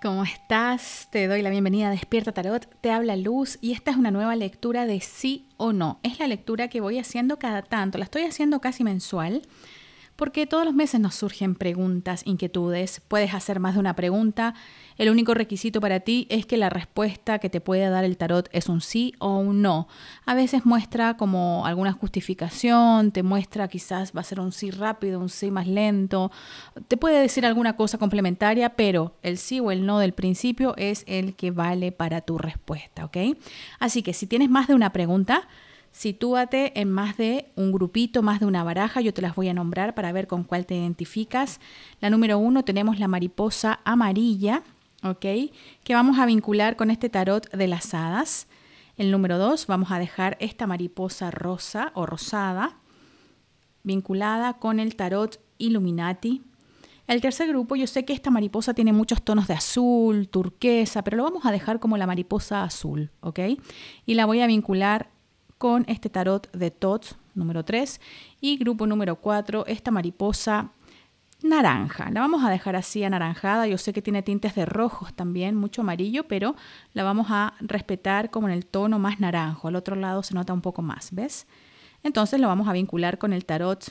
¿Cómo estás? Te doy la bienvenida a Despierta Tarot, te habla Luz y esta es una nueva lectura de sí o no. Es la lectura que voy haciendo cada tanto, la estoy haciendo casi mensual porque todos los meses nos surgen preguntas, inquietudes, puedes hacer más de una pregunta, el único requisito para ti es que la respuesta que te puede dar el tarot es un sí o un no. A veces muestra como alguna justificación, te muestra quizás va a ser un sí rápido, un sí más lento, te puede decir alguna cosa complementaria, pero el sí o el no del principio es el que vale para tu respuesta, ¿ok? Así que si tienes más de una pregunta, Sitúate en más de un grupito, más de una baraja, yo te las voy a nombrar para ver con cuál te identificas. La número uno tenemos la mariposa amarilla, ¿ok? Que vamos a vincular con este tarot de las hadas. El número dos vamos a dejar esta mariposa rosa o rosada vinculada con el tarot Illuminati. El tercer grupo, yo sé que esta mariposa tiene muchos tonos de azul, turquesa, pero lo vamos a dejar como la mariposa azul, ¿ok? Y la voy a vincular con este tarot de Tots número 3 y grupo número 4, esta mariposa naranja. La vamos a dejar así anaranjada. Yo sé que tiene tintes de rojos también, mucho amarillo, pero la vamos a respetar como en el tono más naranjo. Al otro lado se nota un poco más, ¿ves? Entonces lo vamos a vincular con el tarot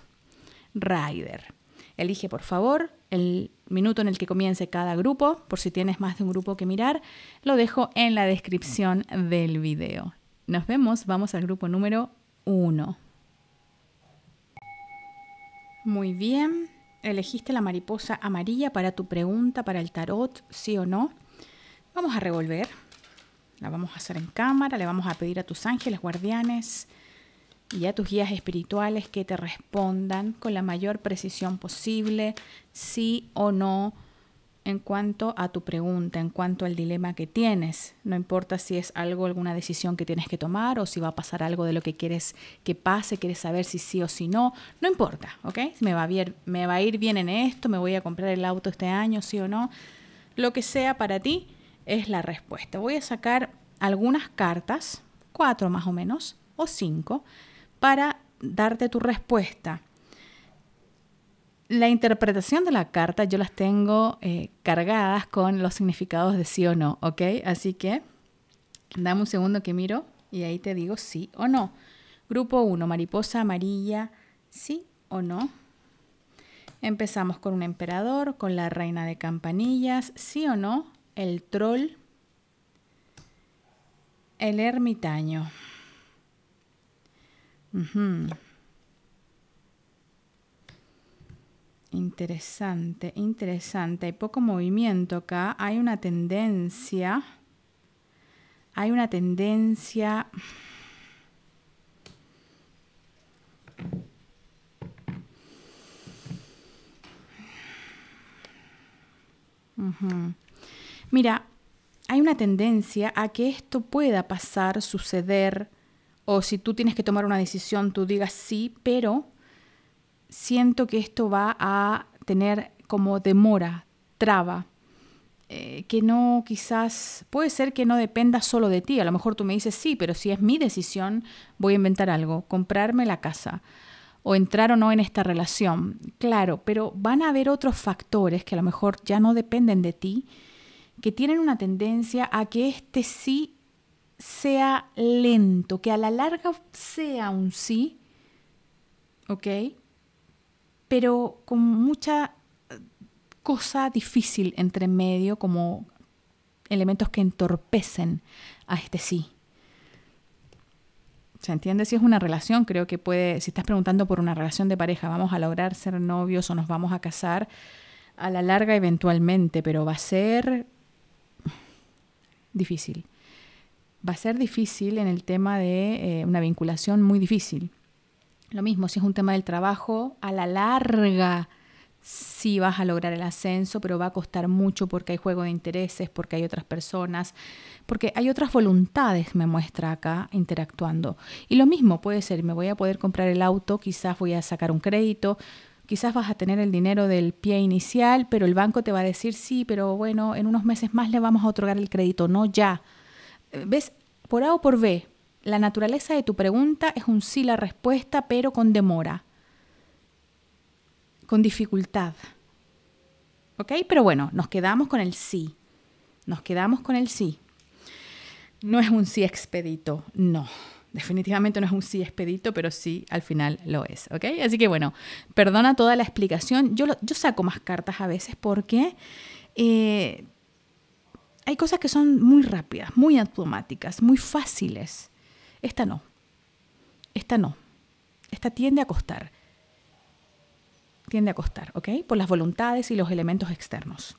Rider. Elige por favor el minuto en el que comience cada grupo, por si tienes más de un grupo que mirar, lo dejo en la descripción del video. Nos vemos, vamos al grupo número 1. Muy bien, elegiste la mariposa amarilla para tu pregunta para el tarot, sí o no. Vamos a revolver, la vamos a hacer en cámara, le vamos a pedir a tus ángeles guardianes y a tus guías espirituales que te respondan con la mayor precisión posible, sí o no en cuanto a tu pregunta, en cuanto al dilema que tienes. No importa si es algo, alguna decisión que tienes que tomar o si va a pasar algo de lo que quieres que pase, quieres saber si sí o si no, no importa, ¿ok? Si me va, me va a ir bien en esto, me voy a comprar el auto este año, sí o no. Lo que sea para ti es la respuesta. Voy a sacar algunas cartas, cuatro más o menos, o cinco, para darte tu respuesta la interpretación de la carta yo las tengo eh, cargadas con los significados de sí o no, ¿ok? Así que dame un segundo que miro y ahí te digo sí o no. Grupo 1, mariposa amarilla, sí o no. Empezamos con un emperador, con la reina de campanillas, sí o no. El troll, el ermitaño. Interesante, interesante. Hay poco movimiento acá. Hay una tendencia. Hay una tendencia. Mira, hay una tendencia a que esto pueda pasar, suceder, o si tú tienes que tomar una decisión, tú digas sí, pero siento que esto va a tener como demora, traba, eh, que no quizás, puede ser que no dependa solo de ti, a lo mejor tú me dices, sí, pero si es mi decisión, voy a inventar algo, comprarme la casa o entrar o no en esta relación, claro, pero van a haber otros factores que a lo mejor ya no dependen de ti, que tienen una tendencia a que este sí sea lento, que a la larga sea un sí, ¿ok? pero con mucha eh, cosa difícil entre medio como elementos que entorpecen a este sí. ¿Se entiende? Si es una relación, creo que puede, si estás preguntando por una relación de pareja, vamos a lograr ser novios o nos vamos a casar, a la larga eventualmente, pero va a ser difícil. Va a ser difícil en el tema de eh, una vinculación muy difícil. Lo mismo, si es un tema del trabajo, a la larga sí vas a lograr el ascenso, pero va a costar mucho porque hay juego de intereses, porque hay otras personas, porque hay otras voluntades, me muestra acá, interactuando. Y lo mismo puede ser, me voy a poder comprar el auto, quizás voy a sacar un crédito, quizás vas a tener el dinero del pie inicial, pero el banco te va a decir, sí, pero bueno, en unos meses más le vamos a otorgar el crédito, no ya. Eh, ¿Ves? Por A o por B, la naturaleza de tu pregunta es un sí la respuesta, pero con demora, con dificultad. ¿Ok? Pero bueno, nos quedamos con el sí. Nos quedamos con el sí. No es un sí expedito, no. Definitivamente no es un sí expedito, pero sí al final lo es, ¿ok? Así que bueno, perdona toda la explicación. Yo, yo saco más cartas a veces porque eh, hay cosas que son muy rápidas, muy automáticas, muy fáciles. Esta no. Esta no. Esta tiende a costar. Tiende a costar, ¿ok? Por las voluntades y los elementos externos.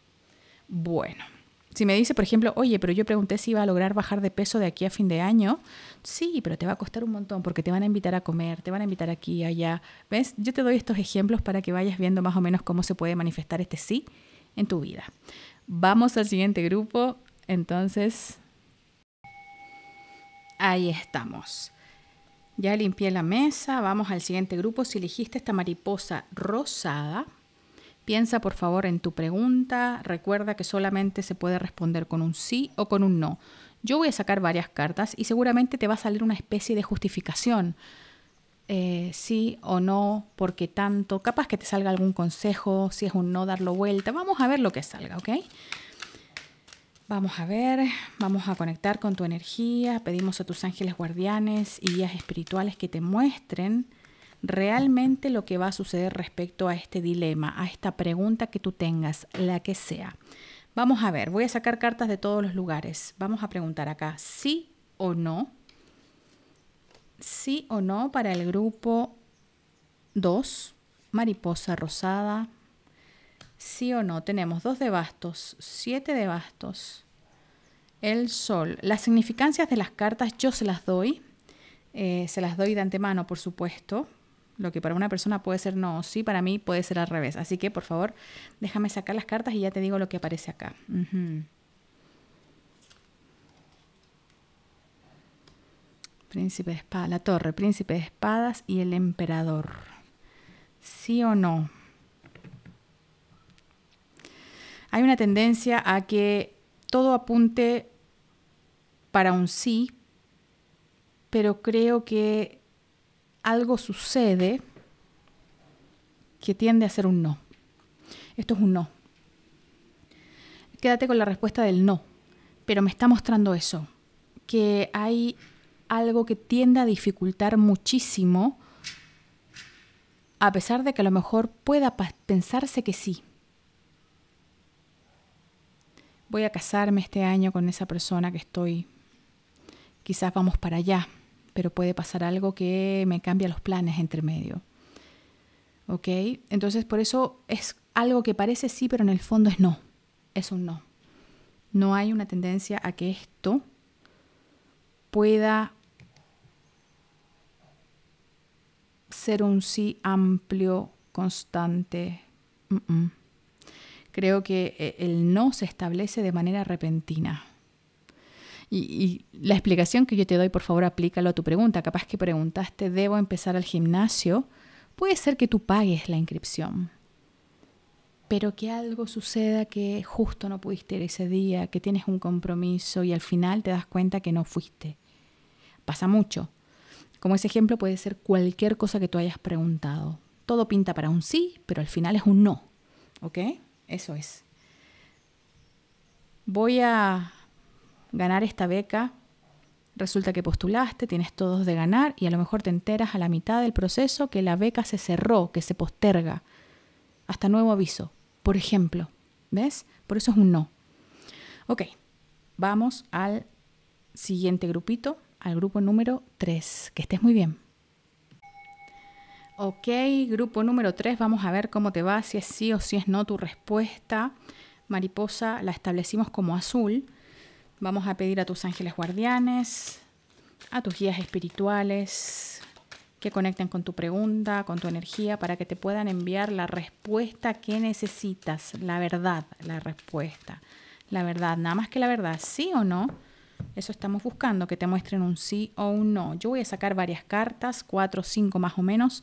Bueno, si me dice, por ejemplo, oye, pero yo pregunté si iba a lograr bajar de peso de aquí a fin de año, sí, pero te va a costar un montón porque te van a invitar a comer, te van a invitar aquí, allá. ¿Ves? Yo te doy estos ejemplos para que vayas viendo más o menos cómo se puede manifestar este sí en tu vida. Vamos al siguiente grupo. Entonces, Ahí estamos. Ya limpié la mesa, vamos al siguiente grupo. Si elegiste esta mariposa rosada, piensa por favor en tu pregunta. Recuerda que solamente se puede responder con un sí o con un no. Yo voy a sacar varias cartas y seguramente te va a salir una especie de justificación. Eh, sí o no, porque tanto. Capaz que te salga algún consejo, si es un no, darlo vuelta. Vamos a ver lo que salga, ¿ok? Vamos a ver, vamos a conectar con tu energía, pedimos a tus ángeles guardianes y guías espirituales que te muestren realmente lo que va a suceder respecto a este dilema, a esta pregunta que tú tengas, la que sea. Vamos a ver, voy a sacar cartas de todos los lugares. Vamos a preguntar acá, sí o no. Sí o no para el grupo 2, mariposa rosada, sí o no, tenemos dos de bastos, siete de bastos, el sol. Las significancias de las cartas yo se las doy, eh, se las doy de antemano, por supuesto. Lo que para una persona puede ser no, sí, para mí puede ser al revés. Así que, por favor, déjame sacar las cartas y ya te digo lo que aparece acá. Príncipe de espada, la torre, príncipe de espadas y el emperador. ¿Sí o no? hay una tendencia a que todo apunte para un sí, pero creo que algo sucede que tiende a ser un no. Esto es un no. Quédate con la respuesta del no, pero me está mostrando eso, que hay algo que tiende a dificultar muchísimo, a pesar de que a lo mejor pueda pensarse que sí voy a casarme este año con esa persona que estoy, quizás vamos para allá, pero puede pasar algo que me cambia los planes entre medio. ¿Ok? Entonces por eso es algo que parece sí, pero en el fondo es no, es un no. No hay una tendencia a que esto pueda ser un sí amplio, constante creo que eh, el no se establece de manera repentina. Y, la explicación que yo te doy, por favor, aplícalo a tu pregunta. Capaz que preguntaste, ¿debo empezar al gimnasio? Puede ser que tú pagues la inscripción, pero que algo suceda que justo no pudiste ir ese día, que tienes un compromiso y al final te das cuenta que no fuiste. Pasa mucho. Como ese ejemplo puede ser cualquier cosa que tú hayas preguntado. Todo pinta para un sí, pero al final es un no. ¿Ok? Eso es. Voy a ganar esta beca. Resulta que postulaste, tienes todos de ganar y a lo mejor te enteras a la mitad del proceso que la beca se cerró, que se posterga. Hasta nuevo aviso, por ejemplo. ¿Ves? Por eso es un no. Ok, vamos al siguiente grupito, al grupo número 3. Que estés muy bien. Ok, grupo número 3, vamos a ver cómo te va, si es sí o si es no tu respuesta. Mariposa la establecimos como azul. Vamos a pedir a tus ángeles guardianes, a tus guías espirituales, que conecten con tu pregunta, con tu energía, para que te puedan enviar la respuesta que necesitas, la verdad, la respuesta, la verdad, nada más que la verdad, sí o no, eso estamos buscando, que te muestren un sí o un no. Yo voy a sacar varias cartas, cuatro o cinco más o menos,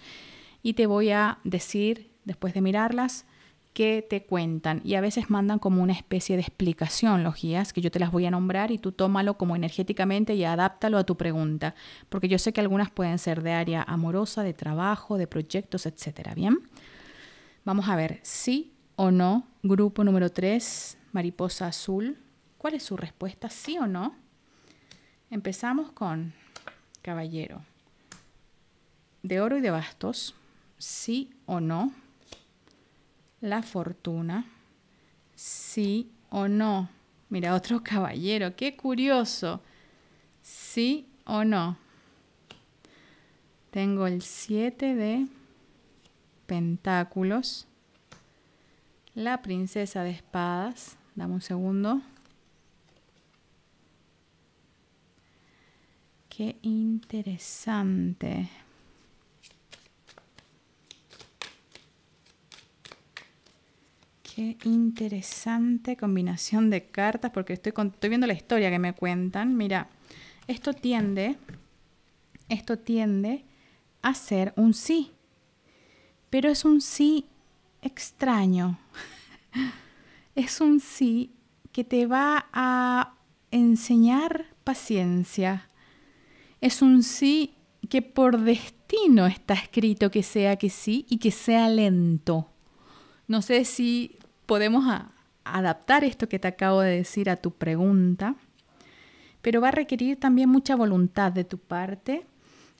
y te voy a decir, después de mirarlas, qué te cuentan. Y a veces mandan como una especie de explicación los guías, que yo te las voy a nombrar y tú tómalo como energéticamente y adáptalo a tu pregunta, porque yo sé que algunas pueden ser de área amorosa, de trabajo, de proyectos, etcétera. Bien, vamos a ver, sí o no, grupo número 3, mariposa azul. ¿Cuál es su respuesta? ¿Sí o no? Empezamos con caballero. De oro y de bastos, sí o no. La fortuna, sí o no. Mira, otro caballero, qué curioso. Sí o no. Tengo el 7 de pentáculos. La princesa de espadas. Dame un segundo. Qué interesante. Qué interesante combinación de cartas, porque estoy, viendo la historia que me cuentan. Mira, esto tiende, esto tiende a ser un sí, pero es un sí extraño. es un sí que te va a enseñar paciencia es un sí que por destino está escrito que sea que sí y que sea lento. No sé si podemos adaptar esto que te acabo de decir a tu pregunta, pero va a requerir también mucha voluntad de tu parte,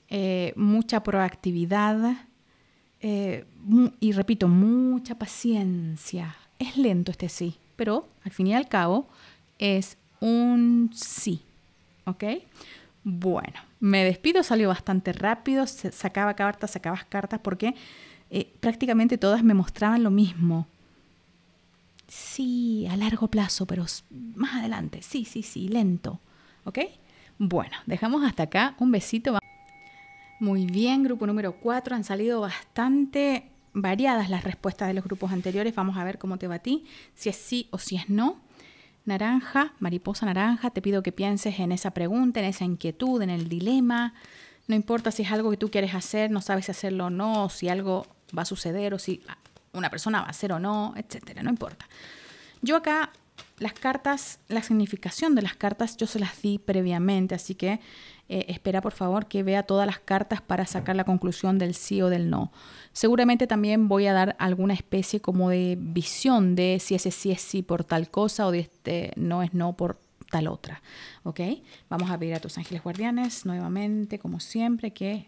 eh, mucha proactividad eh, y repito, mucha paciencia. Es lento este sí, pero al fin y al cabo es un sí, ¿ok? Bueno, me despido, salió bastante rápido, sacaba cartas, sacabas cartas porque eh, prácticamente todas me mostraban lo mismo. Sí, a largo plazo, pero más adelante. Sí, sí, sí, lento. ¿Ok? Bueno, dejamos hasta acá. Un besito. Muy bien, grupo número 4. Han salido bastante variadas las respuestas de los grupos anteriores. Vamos a ver cómo te va a ti, si es sí o si es no naranja, mariposa naranja, te pido que pienses en esa pregunta, en esa inquietud, en el dilema. No importa si es algo que tú quieres hacer, no sabes hacerlo o no, si algo va a suceder o si una persona va a hacer o no, etcétera, no importa. Yo acá las cartas, la significación de las cartas yo se las di previamente, así que eh, espera por favor que vea todas las cartas para sacar la conclusión del sí o del no. Seguramente también voy a dar alguna especie como de visión de si ese sí es sí por tal cosa o de este no es no por tal otra. ¿Ok? Vamos a pedir a tus ángeles guardianes nuevamente, como siempre, que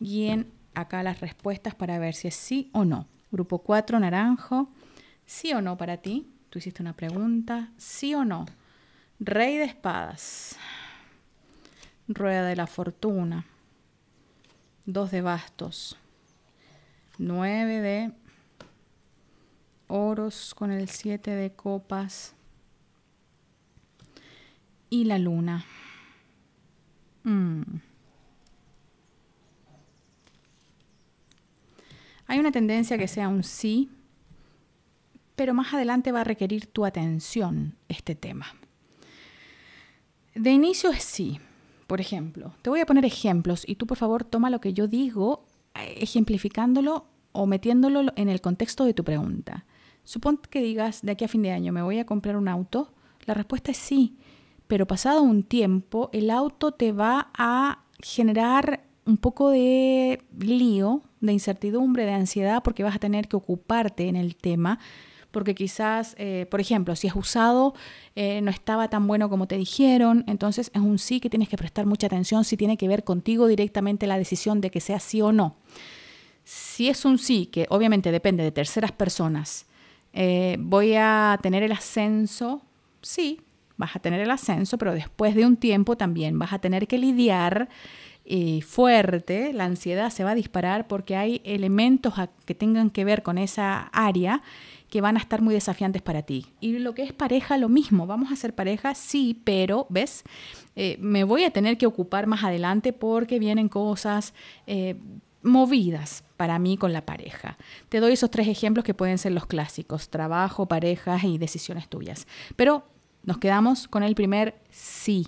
guíen acá las respuestas para ver si es sí o no. Grupo 4, naranjo. ¿Sí o no para ti? Tú hiciste una pregunta. ¿Sí o no? Rey de espadas. Rueda de la Fortuna, dos de bastos, nueve de oros con el siete de copas y la luna. Mm. Hay una tendencia que sea un sí, pero más adelante va a requerir tu atención este tema. De inicio es sí, por ejemplo, te voy a poner ejemplos y tú por favor toma lo que yo digo eh, ejemplificándolo o metiéndolo en el contexto de tu pregunta. Supón que digas, de aquí a fin de año, ¿me voy a comprar un auto? La respuesta es sí, pero pasado un tiempo, el auto te va a generar un poco de lío, de incertidumbre, de ansiedad, porque vas a tener que ocuparte en el tema porque quizás, eh, por ejemplo, si es usado, eh, no estaba tan bueno como te dijeron, entonces es un sí que tienes que prestar mucha atención si tiene que ver contigo directamente la decisión de que sea sí o no. Si es un sí, que obviamente depende de terceras personas, eh, voy a tener el ascenso, sí, vas a tener el ascenso, pero después de un tiempo también vas a tener que lidiar fuerte, la ansiedad se va a disparar porque hay elementos que tengan que ver con esa área que van a estar muy desafiantes para ti. Y lo que es pareja, lo mismo, vamos a ser pareja, sí, pero, ¿ves? Eh, me voy a tener que ocupar más adelante porque vienen cosas... Eh, movidas para mí con la pareja. Te doy esos tres ejemplos que pueden ser los clásicos, trabajo, parejas y decisiones tuyas. Pero nos quedamos con el primer sí.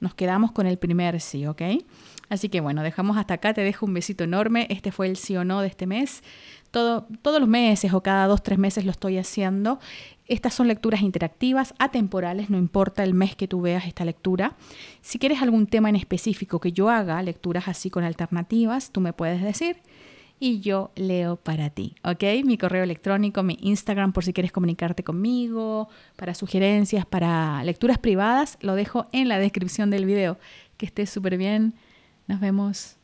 Nos quedamos con el primer sí, ¿ok? Así que bueno, dejamos hasta acá, te dejo un besito enorme. Este fue el sí o no de este mes todos los meses o cada dos, tres meses lo estoy haciendo. Estas son lecturas interactivas, atemporales, no importa el mes que tú veas esta lectura. Si quieres algún tema en específico que yo haga, lecturas así con alternativas, tú me puedes decir y yo leo para ti, ¿ok? Mi correo electrónico, mi Instagram por si quieres comunicarte conmigo, para sugerencias, para lecturas privadas, lo dejo en la descripción del video. Que esté súper bien. Nos vemos.